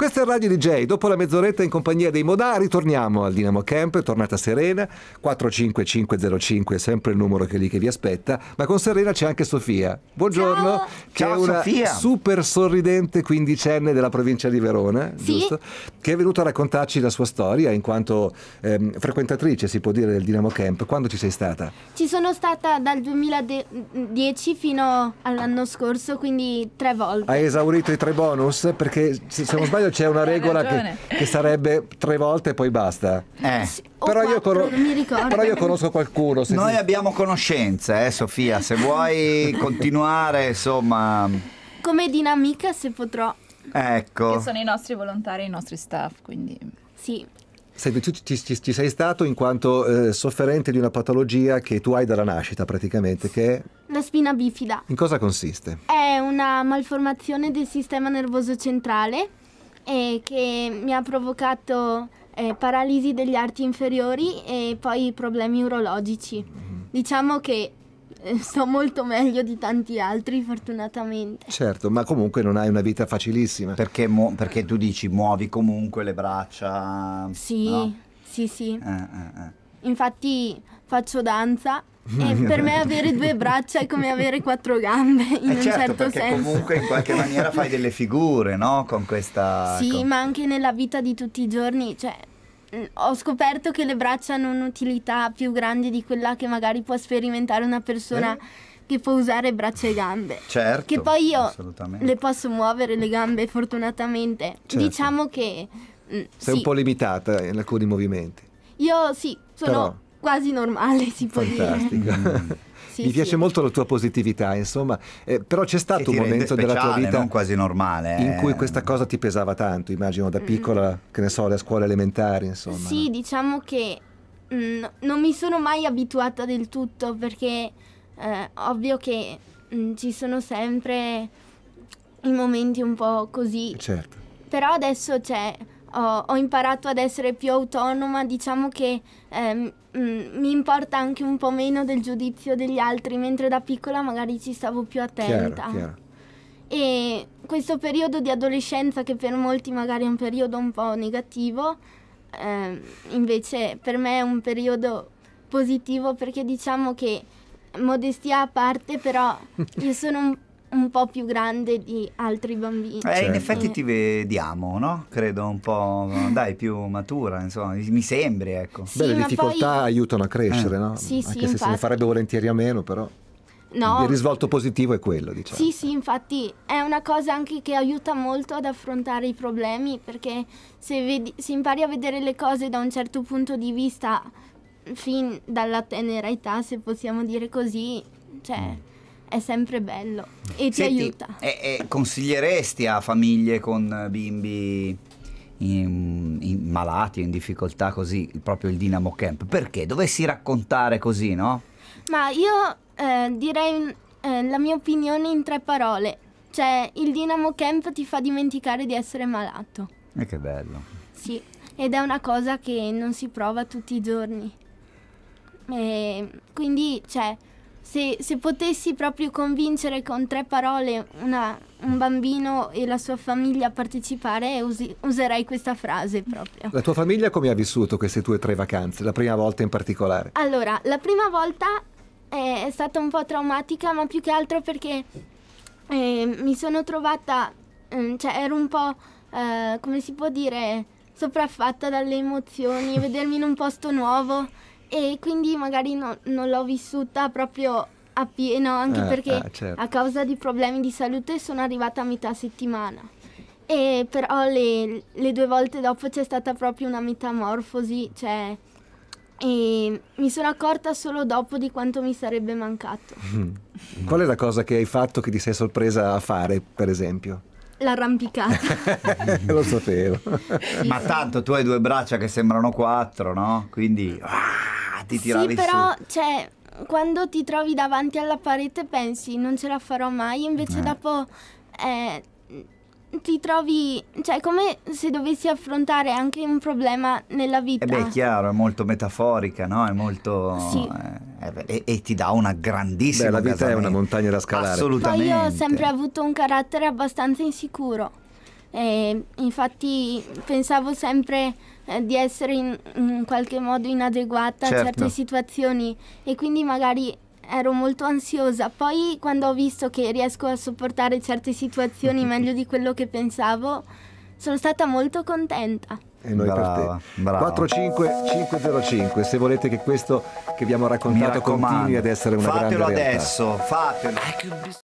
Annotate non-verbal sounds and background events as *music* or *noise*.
Questo è Radio DJ, dopo la mezz'oretta in compagnia dei Modà ritorniamo al Dinamo Camp, tornata Serena, 45505 è sempre il numero che lì che vi aspetta, ma con Serena c'è anche Sofia. Buongiorno, Ciao. che Ciao, è una Sofia. super sorridente quindicenne della provincia di Verona, sì. giusto? che è venuta a raccontarci la sua storia in quanto ehm, frequentatrice, si può dire, del Dinamo Camp. Quando ci sei stata? Ci sono stata dal 2010 fino all'anno scorso, quindi tre volte. Hai esaurito i tre bonus? Perché se non sbaglio c'è una *laughs* regola che, che, sarebbe tre volte e poi basta. Eh. Sì, però, quattro, io conos- però, io conosco qualcuno. Noi si... abbiamo conoscenza, eh, Sofia, se vuoi *laughs* continuare, insomma... Come dinamica, se potrò. Ecco. Che sono i nostri volontari i nostri staff, quindi... Sì, sei, tu ci, ci, ci, sei stato in quanto eh, sofferente di una patologia che tu hai dalla nascita praticamente, che è... La spina bifida. In cosa consiste? È una malformazione del sistema nervoso centrale eh, che mi ha provocato eh, paralisi degli arti inferiori e poi problemi urologici. Mm-hmm. Diciamo che eh, sto molto meglio di tanti altri fortunatamente. Certo, ma comunque non hai una vita facilissima. Perché, mu- perché tu dici muovi comunque le braccia. Sì, no? sì, sì. Eh, eh, eh. Infatti faccio danza *laughs* e per me avere due braccia è come avere quattro gambe in eh un certo, certo senso. Comunque in qualche maniera fai delle figure, no? Con questa. Sì, con... ma anche nella vita di tutti i giorni, cioè ho scoperto che le braccia hanno un'utilità più grande di quella che magari può sperimentare una persona eh. che può usare braccia e gambe. Certo. Che poi io le posso muovere le gambe fortunatamente. Certo. Diciamo che... Mm, Sei sì. un po' limitata in alcuni movimenti. Io sì, sono Però... quasi normale si può Fantastico. dire. Mm. Sì, Mi piace sì. molto la tua positività, insomma, eh, però c'è stato un momento speciale, della tua vita non quasi normale, in cui eh. questa cosa ti pesava tanto, immagino da mm. piccola, mm. che ne so, le scuole elementari, insomma. Sì, no? diciamo che mh, mm, non mi sono mai abituata del tutto perché eh, ovvio che mh, mm, ci sono sempre i momenti un po' così. Certo. Però adesso c'è ho, ho, imparato ad essere più autonoma, diciamo che ehm, mh, mm, mi importa anche un po' meno del giudizio degli altri, mentre da piccola magari ci stavo più attenta. Chiaro, chiaro. E questo periodo di adolescenza, che per molti magari è un periodo un po' negativo, ehm, invece per me è un periodo positivo perché diciamo che modestia a parte, però *laughs* io sono un un po' più grande di altri bambini. Eh, in certo. effetti ti vediamo, no? Credo un po', dai, più matura, insomma, mi sembri, ecco. Sì, Beh, le difficoltà poi... aiutano a crescere, eh. no? Sì, Anche sì, se infatti. se ne farebbe volentieri a meno, però... No. Il risvolto positivo è quello, diciamo. Sì, sì, infatti è una cosa anche che aiuta molto ad affrontare i problemi, perché se, vedi, se impari a vedere le cose da un certo punto di vista, fin dalla tenera età, se possiamo dire così, cioè... Mm è sempre bello e ti Senti, aiuta. E, e, consiglieresti a famiglie con bimbi in, in malati, in difficoltà così, proprio il Dinamo Camp? Perché dovessi raccontare così, no? Ma io eh, direi eh, la mia opinione in tre parole. Cioè, il Dinamo Camp ti fa dimenticare di essere malato. E eh, che bello. Sì, ed è una cosa che non si prova tutti i giorni. E quindi, cioè, se, se, potessi proprio convincere con tre parole una, un bambino e la sua famiglia a partecipare, usi, userei questa frase proprio. La tua famiglia come ha vissuto queste tue tre vacanze, la prima volta in particolare? Allora, la prima volta è, eh, è stata un po' traumatica, ma più che altro perché eh, mi sono trovata, mm, cioè ero un po', eh, come si può dire, sopraffatta dalle emozioni, vedermi in un posto nuovo e quindi magari no, non l'ho vissuta proprio a pieno, anche eh, perché eh, certo. a causa di problemi di salute sono arrivata a metà settimana. E però le, le due volte dopo c'è stata proprio una metamorfosi, cioè e mi sono accorta solo dopo di quanto mi sarebbe mancato. Mm. Qual è la cosa che hai fatto che ti sei sorpresa a fare, per esempio? L'arrampicata. *laughs* Lo sapevo. Sì, Ma sì. tanto tu hai due braccia che sembrano quattro, no? Quindi... Ah! ti tiravi sì, però, su. cioè, quando ti trovi davanti alla parete pensi non ce la farò mai, invece eh. dopo eh, ti trovi, cioè come se dovessi affrontare anche un problema nella eh vita. E beh, è chiaro, è molto metaforica, no? È molto... Sì. Eh, eh e, e, ti dà una grandissima... Beh, la vita è una montagna da scalare. Assolutamente. Poi io ho sempre avuto un carattere abbastanza insicuro. E infatti pensavo sempre eh, di essere in, in, qualche modo inadeguata certo. a certe situazioni e quindi magari ero molto ansiosa. Poi quando ho visto che riesco a sopportare certe situazioni *laughs* meglio di quello che pensavo, sono stata molto contenta. E noi brava, per te. Brava. 45505, se volete che questo che abbiamo raccontato continui ad essere una fatelo grande adesso, realtà. Fatelo adesso, fatelo.